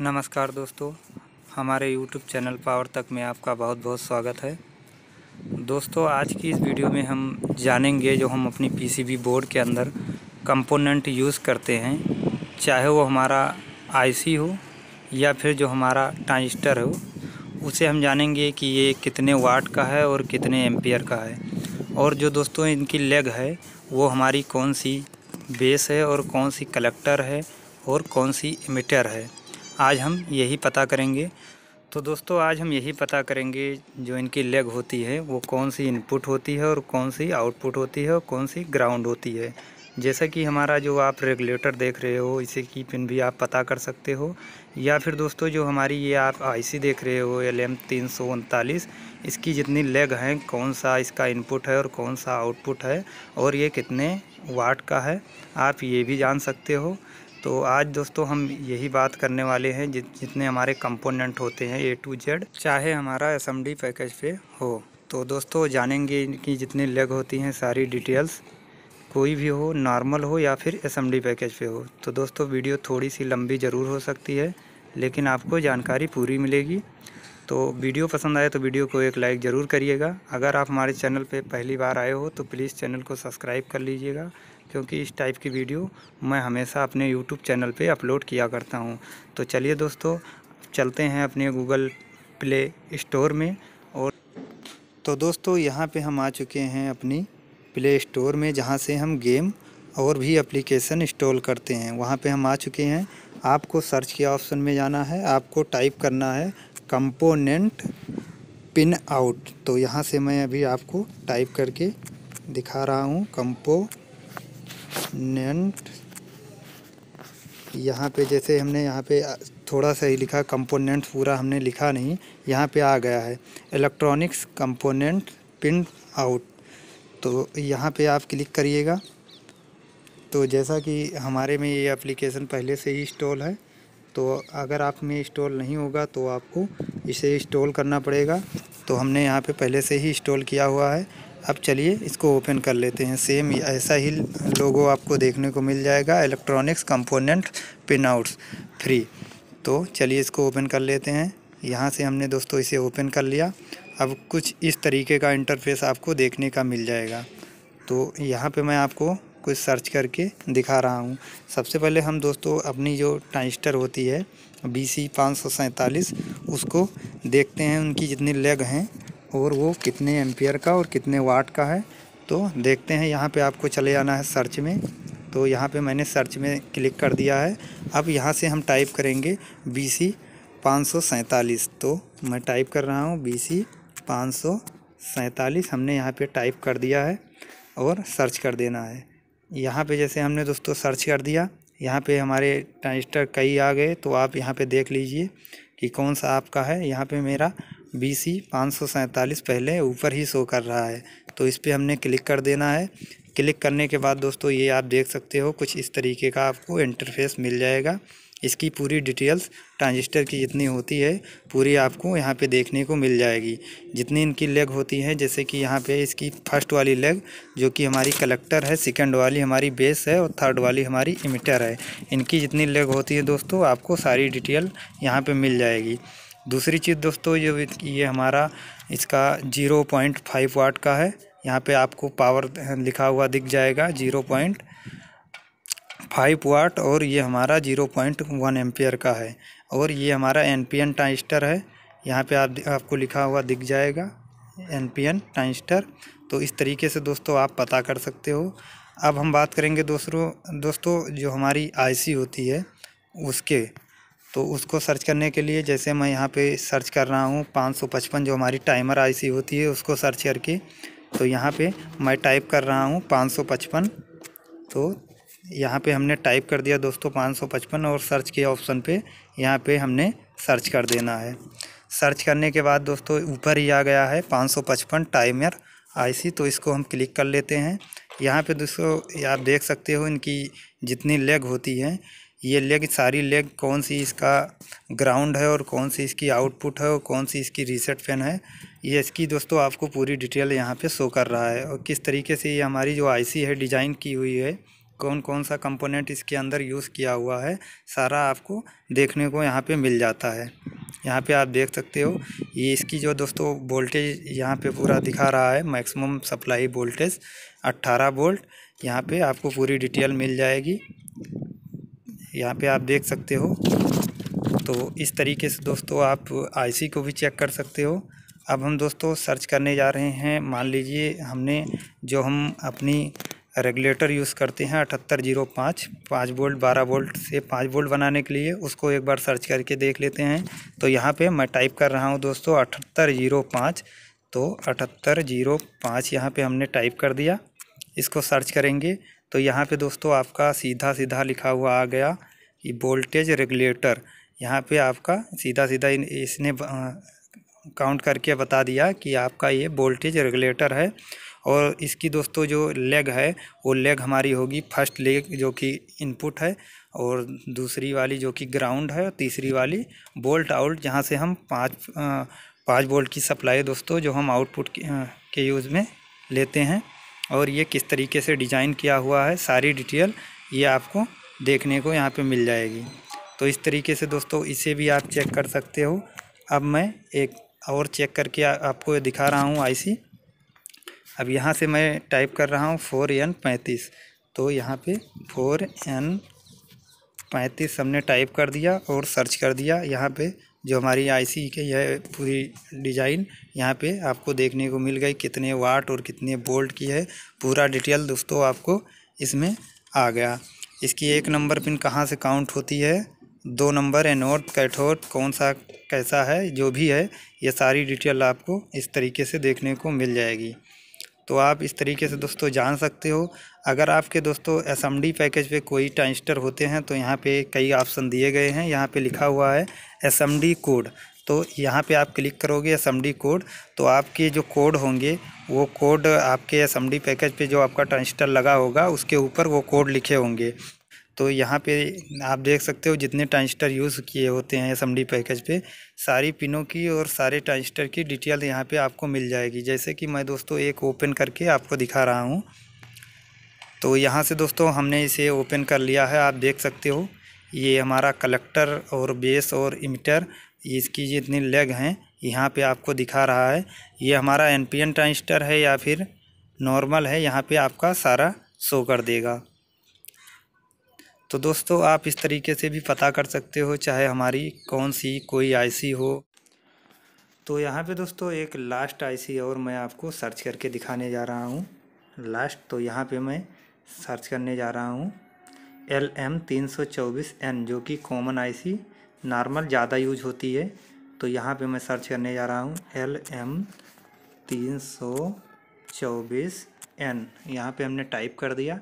नमस्कार दोस्तों हमारे YouTube चैनल पावर तक में आपका बहुत बहुत स्वागत है दोस्तों आज की इस वीडियो में हम जानेंगे जो हम अपनी पीसीबी बोर्ड के अंदर कंपोनेंट यूज़ करते हैं चाहे वो हमारा आईसी हो या फिर जो हमारा ट्रांजिस्टर हो उसे हम जानेंगे कि ये कितने वाट का है और कितने एम्पियर का है और जो दोस्तों इनकी लेग है वो हमारी कौन सी बेस है और कौन सी कलेक्टर है और कौन सी इमिटर है आज हम यही पता करेंगे तो दोस्तों आज हम यही पता करेंगे जो इनकी लेग होती है वो कौन सी इनपुट होती है और कौन सी आउटपुट होती है और कौन सी ग्राउंड होती है जैसा कि हमारा जो आप रेगुलेटर देख रहे हो इसे की पिन भी आप पता कर सकते हो या फिर दोस्तों जो हमारी ये आप आईसी देख रहे हो एल एम तीन सौ उनतालीस इसकी जितनी लेग हैं कौन सा इसका इनपुट है और कौन सा आउटपुट है और ये कितने वाट का है आप ये भी जान सकते हो तो आज दोस्तों हम यही बात करने वाले हैं जि जितने हमारे कंपोनेंट होते हैं ए टू जेड चाहे हमारा एस पैकेज पे हो तो दोस्तों जानेंगे इनकी जितनी लेग होती हैं सारी डिटेल्स कोई भी हो नॉर्मल हो या फिर एस पैकेज पे हो तो दोस्तों वीडियो थोड़ी सी लंबी ज़रूर हो सकती है लेकिन आपको जानकारी पूरी मिलेगी तो वीडियो पसंद आए तो वीडियो को एक लाइक ज़रूर करिएगा अगर आप हमारे चैनल पर पहली बार आए हो तो प्लीज़ चैनल को सब्सक्राइब कर लीजिएगा क्योंकि इस टाइप की वीडियो मैं हमेशा अपने यूट्यूब चैनल पे अपलोड किया करता हूँ तो चलिए दोस्तों चलते हैं अपने गूगल प्ले स्टोर में और तो दोस्तों यहाँ पे हम आ चुके हैं अपनी प्ले स्टोर में जहाँ से हम गेम और भी एप्लीकेशन इंस्टॉल करते हैं वहाँ पे हम आ चुके हैं आपको सर्च के ऑप्शन में जाना है आपको टाइप करना है कंपोनेंट पिन आउट तो यहाँ से मैं अभी आपको टाइप करके दिखा रहा हूँ कंपो कंपोनेंट यहाँ पे जैसे हमने यहाँ पे थोड़ा सा ही लिखा कंपोनेंट पूरा हमने लिखा नहीं यहाँ पे आ गया है इलेक्ट्रॉनिक्स कंपोनेंट पिन आउट तो यहाँ पे आप क्लिक करिएगा तो जैसा कि हमारे में ये एप्लीकेशन पहले से ही इंस्टॉल है तो अगर आप में इंस्टॉल नहीं होगा तो आपको इसे इंस्टॉल करना पड़ेगा तो हमने यहाँ पे पहले से ही इंस्टॉल किया हुआ है अब चलिए इसको ओपन कर लेते हैं सेम ऐसा ही लोगो आपको देखने को मिल जाएगा electronics component pin outs free तो चलिए इसको ओपन कर लेते हैं यहाँ से हमने दोस्तों इसे ओपन कर लिया अब कुछ इस तरीके का इंटरफेस आपको देखने का मिल जाएगा तो यहाँ पे मैं आपको कुछ सर्च करके दिखा रहा हूँ सबसे पहले हम दोस्तों अपनी जो ट्रांजिस्टर होती है बी सी पाँच सौ सैंतालीस उसको देखते हैं उनकी जितनी लेग हैं और वो कितने एम्पियर का और कितने वाट का है तो देखते हैं यहाँ पे आपको चले जाना है सर्च में तो यहाँ पे मैंने सर्च में क्लिक कर दिया है अब यहाँ से हम टाइप करेंगे बी सी तो मैं टाइप कर रहा हूँ बी सी हमने यहाँ पे टाइप कर दिया है और सर्च कर देना है यहाँ पे जैसे हमने दोस्तों सर्च कर दिया यहाँ पे हमारे ट्रांजिस्टर कई आ गए तो आप यहाँ पे देख लीजिए कि कौन सा आपका है यहाँ पे मेरा बी सी पाँच पहले ऊपर ही शो कर रहा है तो इस पर हमने क्लिक कर देना है क्लिक करने के बाद दोस्तों ये आप देख सकते हो कुछ इस तरीके का आपको इंटरफेस मिल जाएगा इसकी पूरी डिटेल्स ट्रांजिस्टर की जितनी होती है पूरी आपको यहाँ पे देखने को मिल जाएगी जितनी इनकी लेग होती है जैसे कि यहाँ पे इसकी फर्स्ट वाली लेग जो कि हमारी कलेक्टर है सेकंड वाली हमारी बेस है और थर्ड वाली हमारी इमिटर है इनकी जितनी लेग होती है दोस्तों आपको सारी डिटेल यहाँ पर मिल जाएगी दूसरी चीज़ दोस्तों ये ये हमारा इसका जीरो पॉइंट फाइव वाट का है यहाँ पे आपको पावर लिखा हुआ दिख जाएगा जीरो पॉइंट फाइव वाट और ये हमारा जीरो पॉइंट वन एम्पियर का है और ये हमारा एन पी एन ट्रांजिस्टर है यहाँ पे आप आपको लिखा हुआ दिख जाएगा एन पी एन ट्रांजिस्टर तो इस तरीके से दोस्तों आप पता कर सकते हो अब हम बात करेंगे दोस्तों दोस्तों जो हमारी सी होती है उसके तो उसको सर्च करने के लिए जैसे मैं यहाँ पे सर्च कर रहा हूँ पाँच सौ पचपन जो हमारी टाइमर आईसी होती है उसको सर्च करके तो यहाँ पे मैं टाइप कर रहा हूँ पाँच सौ पचपन तो यहाँ पे हमने टाइप कर दिया दोस्तों पाँच सौ पचपन और सर्च के ऑप्शन पे यहाँ पे हमने सर्च कर देना है सर्च करने के बाद दोस्तों ऊपर ही आ गया है पाँच सौ पचपन टाइमर सी तो इसको हम क्लिक कर लेते हैं यहाँ पे दोस्तों आप देख सकते हो इनकी जितनी लेग होती है ये लेग सारी लेग कौन सी इसका ग्राउंड है और कौन सी इसकी आउटपुट है और कौन सी इसकी रीसेट फैन है ये इसकी दोस्तों आपको पूरी डिटेल यहाँ पे शो कर रहा है और किस तरीके से ये हमारी जो आईसी है डिज़ाइन की हुई है कौन कौन सा कंपोनेंट इसके अंदर यूज़ किया हुआ है सारा आपको देखने को यहाँ पर मिल जाता है यहाँ पर आप देख सकते हो ये इसकी जो दोस्तों वोल्टेज यहाँ पर पूरा दिखा रहा है मैक्सिमम सप्लाई वोल्टेज अट्ठारह वोल्ट यहाँ पर आपको पूरी डिटेल मिल जाएगी यहाँ पे आप देख सकते हो तो इस तरीके से दोस्तों आप आईसी को भी चेक कर सकते हो अब हम दोस्तों सर्च करने जा रहे हैं मान लीजिए हमने जो हम अपनी रेगुलेटर यूज़ करते हैं अठहत्तर जीरो पाँच पाँच वोल्ट बारह वोल्ट से पाँच वोल्ट बनाने के लिए उसको एक बार सर्च करके देख लेते हैं तो यहाँ पे मैं टाइप कर रहा हूँ दोस्तों अठहत्तर जीरो पाँच तो अठहत्तर जीरो पाँच यहाँ पर हमने टाइप कर दिया इसको सर्च करेंगे तो यहाँ पे दोस्तों आपका सीधा सीधा लिखा हुआ आ गया ये वोल्टेज रेगुलेटर यहाँ पे आपका सीधा सीधा इन, इसने काउंट करके बता दिया कि आपका ये वोल्टेज रेगुलेटर है और इसकी दोस्तों जो लेग है वो लेग हमारी होगी फर्स्ट लेग जो कि इनपुट है और दूसरी वाली जो कि ग्राउंड है तीसरी वाली बोल्ट आउट जहाँ से हम पाँच पाँच बोल्ट की सप्लाई दोस्तों जो हम आउटपुट के यूज़ में लेते हैं और ये किस तरीके से डिज़ाइन किया हुआ है सारी डिटेल ये आपको देखने को यहाँ पे मिल जाएगी तो इस तरीके से दोस्तों इसे भी आप चेक कर सकते हो अब मैं एक और चेक करके आ, आपको दिखा रहा हूँ आईसी अब यहाँ से मैं टाइप कर रहा हूँ फोर एन पैंतीस तो यहाँ पे फोर एन पैंतीस हमने टाइप कर दिया और सर्च कर दिया यहाँ पे जो हमारी आईसी की यह पूरी डिज़ाइन यहाँ पे आपको देखने को मिल गई कितने वाट और कितने बोल्ट की है पूरा डिटेल दोस्तों आपको इसमें आ गया इसकी एक नंबर पिन कहाँ से काउंट होती है दो नंबर एनोड कैथोड कौन सा कैसा है जो भी है ये सारी डिटेल आपको इस तरीके से देखने को मिल जाएगी तो आप इस तरीके से दोस्तों जान सकते हो अगर आपके दोस्तों एस पैकेज पे कोई ट्रांजिस्टर होते हैं तो यहाँ पे कई ऑप्शन दिए गए हैं यहाँ पे लिखा हुआ है एस कोड तो यहाँ पे आप क्लिक करोगे एस कोड तो आपके जो कोड होंगे वो कोड आपके एस पैकेज पे जो आपका ट्रांजिस्टर लगा होगा उसके ऊपर वो कोड लिखे होंगे तो यहाँ पे आप देख सकते हो जितने ट्रांजिस्टर यूज़ किए होते हैं एस पैकेज पे सारी पिनों की और सारे ट्रांजिस्टर की डिटेल यहाँ पर आपको मिल जाएगी जैसे कि मैं दोस्तों एक ओपन करके आपको दिखा रहा हूँ तो यहाँ से दोस्तों हमने इसे ओपन कर लिया है आप देख सकते हो ये हमारा कलेक्टर और बेस और इमिटर इसकी जितनी लेग हैं यहाँ पे आपको दिखा रहा है ये हमारा एन पी एन ट्रांजिस्टर है या फिर नॉर्मल है यहाँ पे आपका सारा शो कर देगा तो दोस्तों आप इस तरीके से भी पता कर सकते हो चाहे हमारी कौन सी कोई आईसी हो तो यहाँ पे दोस्तों एक लास्ट आईसी और मैं आपको सर्च करके दिखाने जा रहा हूँ लास्ट तो यहाँ पे मैं सर्च करने जा रहा हूँ एल एम तीन सौ चौबीस एन जो कि कॉमन सी नॉर्मल ज़्यादा यूज होती है तो यहाँ पे मैं सर्च करने जा रहा हूँ एल एम तीन सौ चौबीस एन यहाँ पर हमने टाइप कर दिया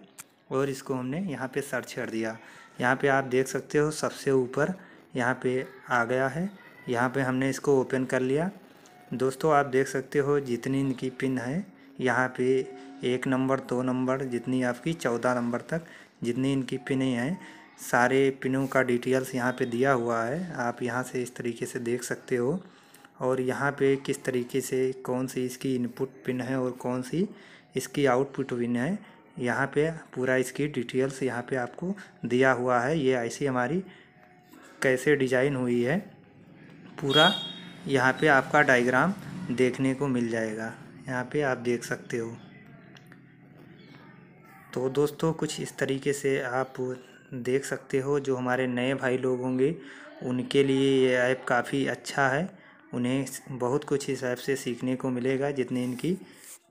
और इसको हमने यहाँ पे सर्च कर दिया यहाँ पे आप देख सकते हो सबसे ऊपर यहाँ पे आ गया है यहाँ पे हमने इसको ओपन कर लिया दोस्तों आप देख सकते हो जितनी इनकी पिन है यहाँ पे एक नंबर दो नंबर जितनी आपकी चौदह नंबर तक जितनी इनकी पिनें हैं सारे पिनों का डिटेल्स यहाँ पे दिया हुआ है आप यहाँ से इस तरीके से देख सकते हो और यहाँ पे किस तरीके से कौन सी इसकी इनपुट पिन है और कौन सी इसकी आउटपुट पिन है यहाँ पे पूरा इसकी डिटेल्स यहाँ पे आपको दिया हुआ है ये ऐसी हमारी कैसे डिजाइन हुई है पूरा यहाँ पे आपका डायग्राम देखने को मिल जाएगा यहाँ पे आप देख सकते हो तो दोस्तों कुछ इस तरीके से आप देख सकते हो जो हमारे नए भाई लोग होंगे उनके लिए ये ऐप काफ़ी अच्छा है उन्हें बहुत कुछ इस ऐप से सीखने को मिलेगा जितने इनकी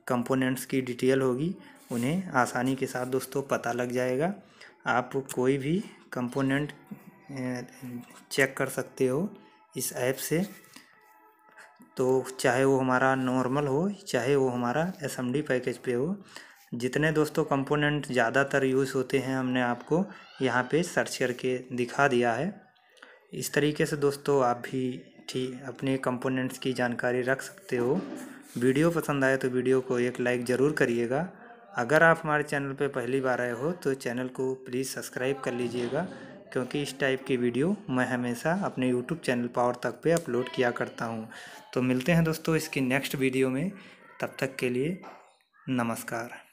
कंपोनेंट्स की डिटेल होगी उन्हें आसानी के साथ दोस्तों पता लग जाएगा आप कोई भी कंपोनेंट चेक कर सकते हो इस ऐप से तो चाहे वो हमारा नॉर्मल हो चाहे वो हमारा एस पैकेज पे हो जितने दोस्तों कंपोनेंट ज़्यादातर यूज़ होते हैं हमने आपको यहाँ पे सर्च करके दिखा दिया है इस तरीके से दोस्तों आप भी ठीक अपने कंपोनेंट्स की जानकारी रख सकते हो वीडियो पसंद आए तो वीडियो को एक लाइक ज़रूर करिएगा अगर आप हमारे चैनल पर पहली बार आए हो तो चैनल को प्लीज़ सब्सक्राइब कर लीजिएगा क्योंकि इस टाइप की वीडियो मैं हमेशा अपने यूट्यूब चैनल पावर तक पे अपलोड किया करता हूँ तो मिलते हैं दोस्तों इसकी नेक्स्ट वीडियो में तब तक के लिए नमस्कार